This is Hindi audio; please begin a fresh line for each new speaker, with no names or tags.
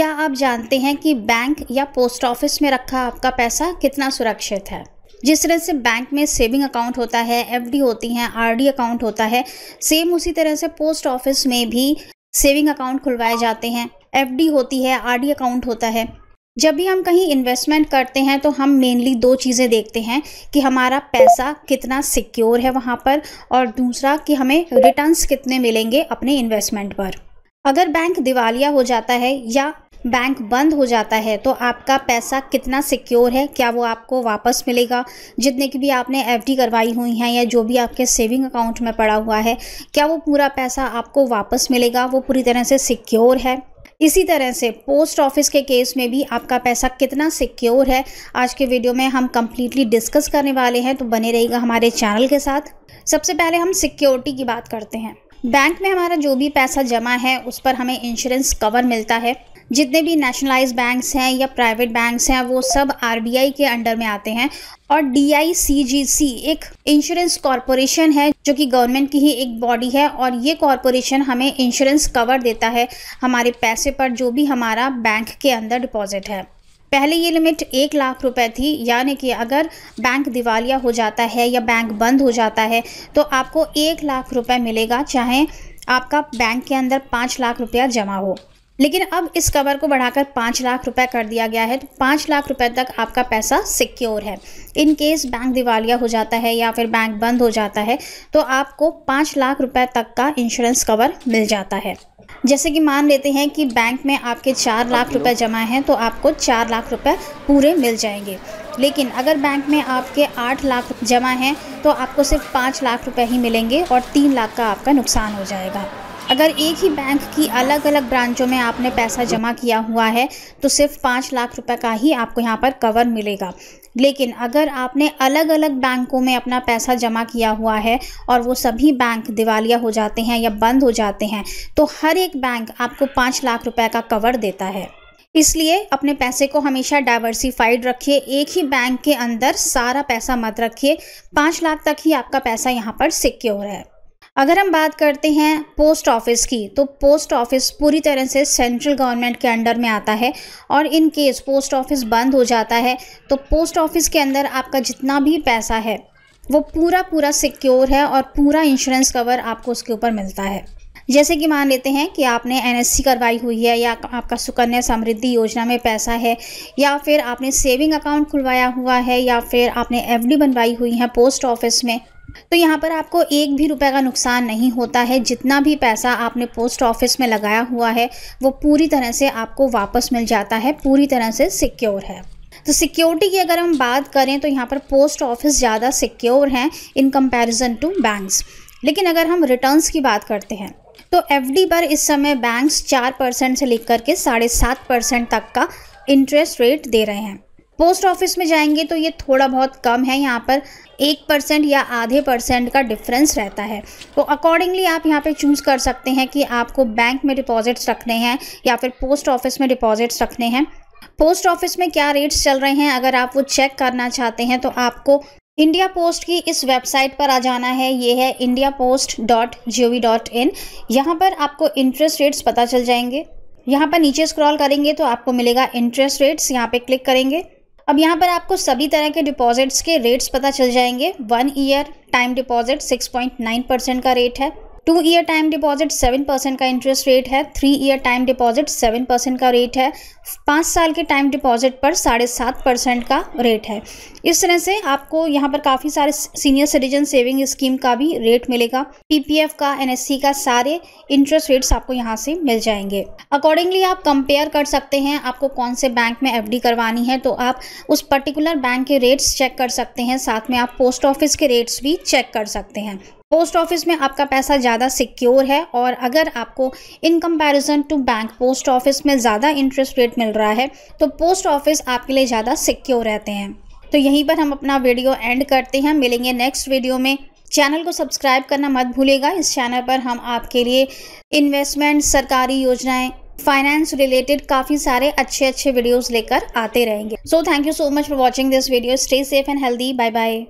क्या आप जानते हैं कि बैंक या पोस्ट ऑफिस में रखा आपका पैसा कितना सुरक्षित है जिस तरह से बैंक में सेविंग अकाउंट होता है एफडी होती हैं आरडी अकाउंट होता है सेम उसी तरह से पोस्ट ऑफिस में भी सेविंग अकाउंट खुलवाए जाते हैं एफडी होती है आरडी अकाउंट होता है जब भी हम कहीं इन्वेस्टमेंट करते हैं तो हम मेनली दो चीज़ें देखते हैं कि हमारा पैसा कितना सिक्योर है वहाँ पर और दूसरा कि हमें रिटर्न्स कितने मिलेंगे अपने इन्वेस्टमेंट पर अगर बैंक दिवालिया हो जाता है या बैंक बंद हो जाता है तो आपका पैसा कितना सिक्योर है क्या वो आपको वापस मिलेगा जितने की भी आपने एफडी करवाई हुई हैं या जो भी आपके सेविंग अकाउंट में पड़ा हुआ है क्या वो पूरा पैसा आपको वापस मिलेगा वो पूरी तरह से सिक्योर है इसी तरह से पोस्ट ऑफिस के केस में भी आपका पैसा कितना सिक्योर है आज के वीडियो में हम कम्प्लीटली डिस्कस करने वाले हैं तो बने रहेगा हमारे चैनल के साथ सबसे पहले हम सिक्योरिटी की बात करते हैं बैंक में हमारा जो भी पैसा जमा है उस पर हमें इंश्योरेंस कवर मिलता है जितने भी नेशनलाइज बैंक्स हैं या प्राइवेट बैंक्स हैं वो सब आर के अंडर में आते हैं और डी एक इंश्योरेंस कॉरपोरेशन है जो कि गवर्नमेंट की ही एक बॉडी है और ये कॉरपोरेशन हमें इंश्योरेंस कवर देता है हमारे पैसे पर जो भी हमारा बैंक के अंदर डिपॉजिट है पहले ये लिमिट एक लाख रुपए थी यानी कि अगर बैंक दिवालिया हो जाता है या बैंक बंद हो जाता है तो आपको एक लाख रुपए मिलेगा चाहे आपका बैंक के अंदर पाँच लाख रुपया जमा हो लेकिन अब इस कवर को बढ़ाकर पाँच लाख रुपए कर दिया गया है तो पाँच लाख रुपए तक आपका पैसा सिक्योर है इन केस बैंक दिवालिया हो जाता है या फिर बैंक बंद हो जाता है तो आपको पाँच लाख रुपए तक का इंश्योरेंस कवर मिल जाता है जैसे कि मान लेते हैं कि बैंक में आपके चार हाँ, लाख रुपए जमा हैं तो आपको चार लाख रुपए पूरे मिल जाएंगे लेकिन अगर बैंक में आपके आठ लाख जमा हैं तो आपको सिर्फ पाँच लाख रुपए ही मिलेंगे और तीन लाख का आपका नुकसान हो जाएगा अगर एक ही बैंक की अलग अलग ब्रांचों में आपने पैसा जमा किया हुआ है तो सिर्फ पाँच लाख रुपए का ही आपको यहाँ पर कवर मिलेगा लेकिन अगर आपने अलग अलग बैंकों में अपना पैसा जमा किया हुआ है और वो सभी बैंक दिवालिया हो जाते हैं या बंद हो जाते हैं तो हर एक बैंक आपको पाँच लाख रुपये का कवर देता है इसलिए अपने पैसे को हमेशा डाइवर्सिफाइड रखिए एक ही बैंक के अंदर सारा पैसा मत रखिए पाँच लाख तक ही आपका पैसा यहाँ पर सिक्योर है अगर हम बात करते हैं पोस्ट ऑफिस की तो पोस्ट ऑफिस पूरी तरह से सेंट्रल गवर्नमेंट के अंडर में आता है और इन केस पोस्ट ऑफिस बंद हो जाता है तो पोस्ट ऑफिस के अंदर आपका जितना भी पैसा है वो पूरा पूरा सिक्योर है और पूरा इंश्योरेंस कवर आपको उसके ऊपर मिलता है जैसे कि मान लेते हैं कि आपने एन करवाई हुई है या आपका सुकन्या समृद्धि योजना में पैसा है या फिर आपने सेविंग अकाउंट खुलवाया हुआ है या फिर आपने एफ बनवाई हुई है पोस्ट ऑफिस में तो यहाँ पर आपको एक भी रुपए का नुकसान नहीं होता है जितना भी पैसा आपने पोस्ट ऑफिस में लगाया हुआ है वो पूरी तरह से आपको वापस मिल जाता है पूरी तरह से सिक्योर है तो सिक्योरिटी की अगर हम बात करें तो यहाँ पर पोस्ट ऑफिस ज़्यादा सिक्योर हैं इन कंपैरिजन टू बैंक्स लेकिन अगर हम रिटर्न्स की बात करते हैं तो एफडी पर इस समय बैंक्स चार परसेंट से लेकर के साढ़े सात परसेंट तक का इंटरेस्ट रेट दे रहे हैं पोस्ट ऑफिस में जाएंगे तो ये थोड़ा बहुत कम है यहाँ पर एक परसेंट या आधे परसेंट का डिफरेंस रहता है तो अकॉर्डिंगली आप यहाँ पे चूज़ कर सकते हैं कि आपको बैंक में डिपॉजिट्स रखने हैं या फिर पोस्ट ऑफिस में डिपॉजिट्स रखने हैं पोस्ट ऑफिस में क्या रेट्स चल रहे हैं अगर आप वो चेक करना चाहते हैं तो आपको इंडिया पोस्ट की इस वेबसाइट पर आ जाना है ये है India post dot G O V dot in यहाँ पर आपको इंटरेस्ट रेट्स पता चल जाएंगे यहाँ पर नीचे स्क्रॉल करेंगे तो आपको मिलेगा इंटरेस्ट रेट्स यहाँ पे क्लिक करेंगे अब यहाँ पर आपको सभी तरह के डिपॉजिट्स के रेट्स पता चल जाएंगे one year time deposit 6.9 percent का रेट है two year time deposit seven percent का इंटरेस्ट रेट है three year time deposit seven percent का रेट है पाँच साल के टाइम डिपॉजिट पर साढ़े सात परसेंट का रेट है इस तरह से आपको यहाँ पर काफ़ी सारे सीनियर सिटीजन सेविंग स्कीम का भी रेट मिलेगा पीपीएफ का एनएससी e का सारे इंटरेस्ट रेट्स आपको यहाँ से मिल जाएंगे अकॉर्डिंगली आप कंपेयर कर सकते हैं आपको कौन से बैंक में एफ करवानी है तो आप उस पर्टिकुलर बैंक के रेट्स चेक कर सकते हैं साथ में आप पोस्ट ऑफिस के रेट्स भी चेक कर सकते हैं पोस्ट ऑफिस में आपका पैसा ज़्यादा सिक्योर है और अगर आपको in comparison to bank post office में ज़्यादा इंटरेस्ट रेट मिल रहा है तो पोस्ट ऑफिस आपके लिए ज़्यादा सिक्योर रहते हैं तो यहीं पर हम अपना वीडियो एंड करते हैं मिलेंगे नेक्स्ट वीडियो में चैनल को सब्सक्राइब करना मत भूलिएगा इस चैनल पर हम आपके लिए इन्वेस्टमेंट सरकारी योजनाएं फाइनेंस रिलेटेड काफ़ी सारे अच्छे अच्छे वीडियोज लेकर आते रहेंगे so thank you so much for watching this video stay safe and healthy bye bye